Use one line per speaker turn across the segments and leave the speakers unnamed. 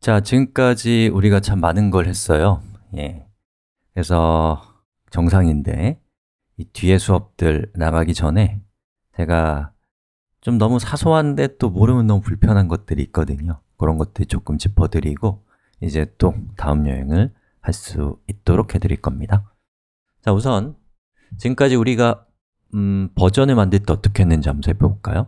자, 지금까지 우리가 참 많은 걸 했어요 예. 그래서 정상인데 이 뒤에 수업들 나가기 전에 제가 좀 너무 사소한데 또 모르면 너무 불편한 것들이 있거든요 그런 것들 조금 짚어드리고 이제 또 다음 여행을 할 수 있도록 해드릴 겁니다 자, 우선 지금까지 우리가 음, 버전을 만들 때 어떻게 했는지 한번 살펴볼까요?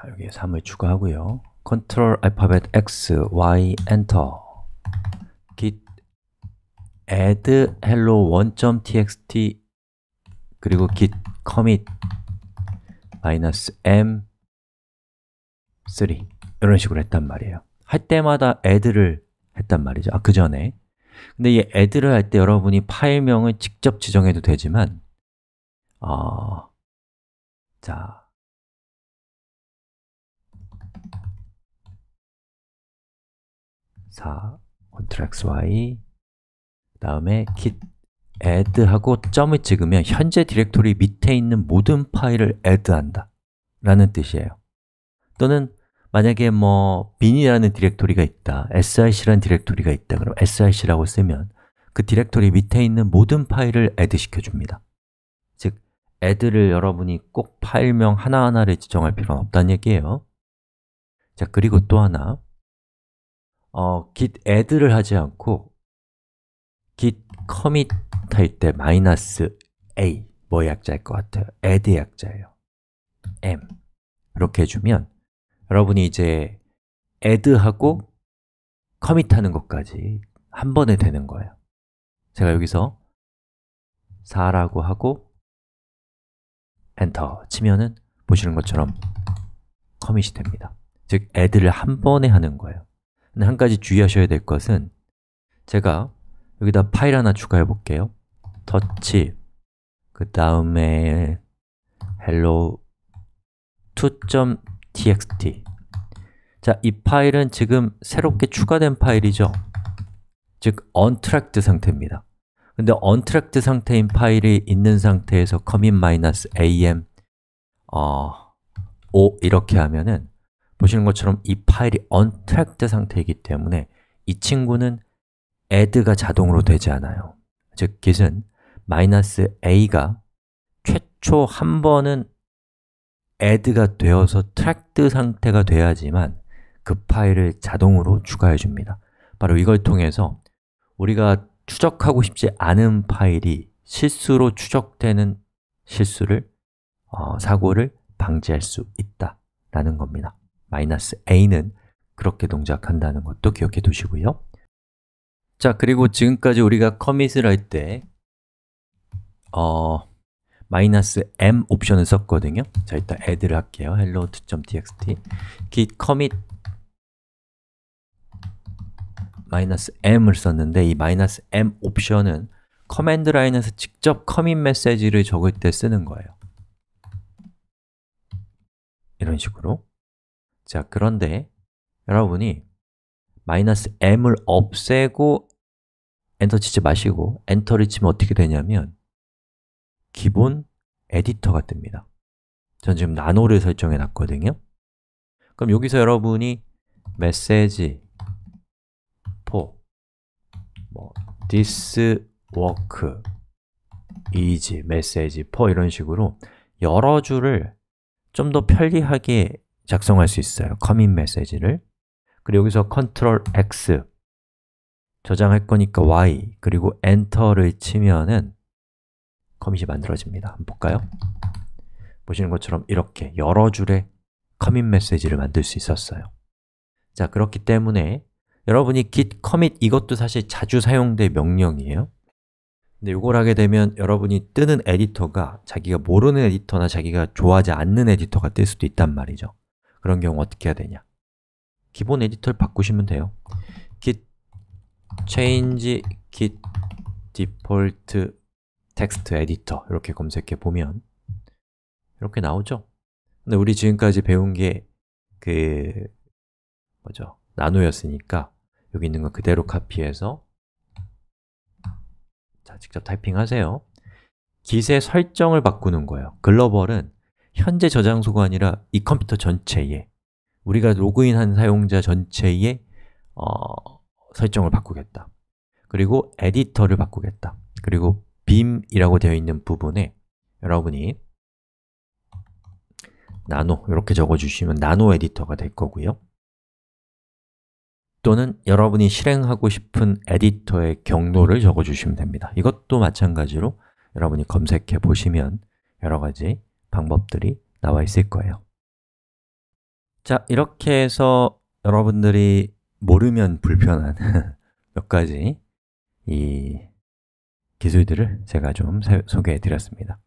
자, 여기에 3을 추가하고요. Ctrl 알파벳 X, Y, 엔터. git add hello 1.txt 그리고 git commit m 3 이런 식으로 했단 말이에요. 할 때마다 add를 했단 말이죠. 아, 그 전에. 근데 이 add를 할 때 여러분이 파일명을 직접 지정해도 되지만 어, 자, 4 컨트랙스 y 다음에 git add 하고 점을 찍으면 현재 디렉토리 밑에 있는 모든 파일을 add 한다 라는 뜻이에요 또는 만약에 뭐 bin이라는 디렉토리가 있다 sic라는 디렉토리가 있다 그럼 sic라고 쓰면 그 디렉토리 밑에 있는 모든 파일을 add 시켜줍니다 즉, add를 여러분이 꼭 파일명 하나하나를 지정할 필요는 없다는 얘기예요 자, 그리고 또 하나 어, git add를 하지 않고 git commit 할때 마이너스 a 뭐 약자일 것 같아요? add 약자예요 m 이렇게 해주면 여러분이 이제 add하고 커밋하는 것까지 한 번에 되는 거예요 제가 여기서 4라고 하고 엔터 치면은 보시는 것처럼 커밋이 됩니다 즉, add를 한 번에 하는 거예요 네, 한 가지 주의하셔야 될 것은 제가 여기다 파일 하나 추가해 볼게요 터치 그 다음에 hello 2.txt 자, 이 파일은 지금 새롭게 추가된 파일이죠 즉, untracked 상태입니다 근데 untracked 상태인 파일이 있는 상태에서 commit-am 어, o 이렇게 하면은 보시는 것처럼 이 파일이 untracked 상태이기 때문에 이 친구는 add가 자동으로 되지 않아요 즉, g i t 은 마이너스 a가 최초 한 번은 add가 되어서 tracked 상태가 돼야지만 그 파일을 자동으로 추가해 줍니다 바로 이걸 통해서 우리가 추적하고 싶지 않은 파일이 실수로 추적되는 실수를, 어, 사고를 방지할 수 있다라는 겁니다 마이너스 a는 그렇게 동작한다는 것도 기억해 두시고요 자, 그리고 지금까지 우리가 커밋을 할 때 어, 마이너스 m 옵션을 썼거든요 자, 일단 add를 할게요 hello2.txt git commit 마이너스 m을 썼는데 이 마이너스 m 옵션은 커맨드 라인에서 직접 커밋 메시지를 적을 때 쓰는 거예요 이런 식으로 자, 그런데 여러분이 마이너스 m을 없애고 엔터 치지 마시고 엔터를 치면 어떻게 되냐면 기본 에디터가 뜹니다 전 지금 나노를 설정해 놨거든요 그럼 여기서 여러분이 메시지 for 뭐 this work is m e s for 이런 식으로 여러 줄을 좀 더 편리하게 작성할 수 있어요 커밋 메시지를 그리고 여기서 컨트롤 X 저장할 거니까 Y 그리고 엔터를 치면은 커밋이 만들어집니다 한번 볼까요? 보시는 것처럼 이렇게 여러 줄의 커밋 메시지를 만들 수 있었어요 자, 그렇기 때문에 여러분이 git commit 이것도 사실 자주 사용될 명령이에요 근데 이걸 하게 되면 여러분이 뜨는 에디터가 자기가 모르는 에디터나 자기가 좋아하지 않는 에디터가 뜰 수도 있단 말이죠 그런 경우 어떻게 해야 되냐 기본 에디터를 바꾸시면 돼요 git change git default text editor 이렇게 검색해 보면 이렇게 나오죠 근데 우리 지금까지 배운 게 그 뭐죠? 나노였으니까 여기 있는 거 그대로 카피해서 자, 직접 타이핑하세요 깃의 설정을 바꾸는 거예요 글로벌은 현재 저장소가 아니라 이 컴퓨터 전체에 우리가 로그인한 사용자 전체에 어, 설정을 바꾸겠다 그리고 에디터를 바꾸겠다 그리고 빔이라고 되어 있는 부분에 여러분이 나노 이렇게 적어주시면 나노 에디터가 될 거고요 또는 여러분이 실행하고 싶은 에디터의 경로를 적어주시면 됩니다 이것도 마찬가지로 여러분이 검색해 보시면 여러 가지 방법들이 나와 있을 거예요 자, 이렇게 해서 여러분들이 모르면 불편한 몇 가지 이 기술들을 제가 좀 소개해 드렸습니다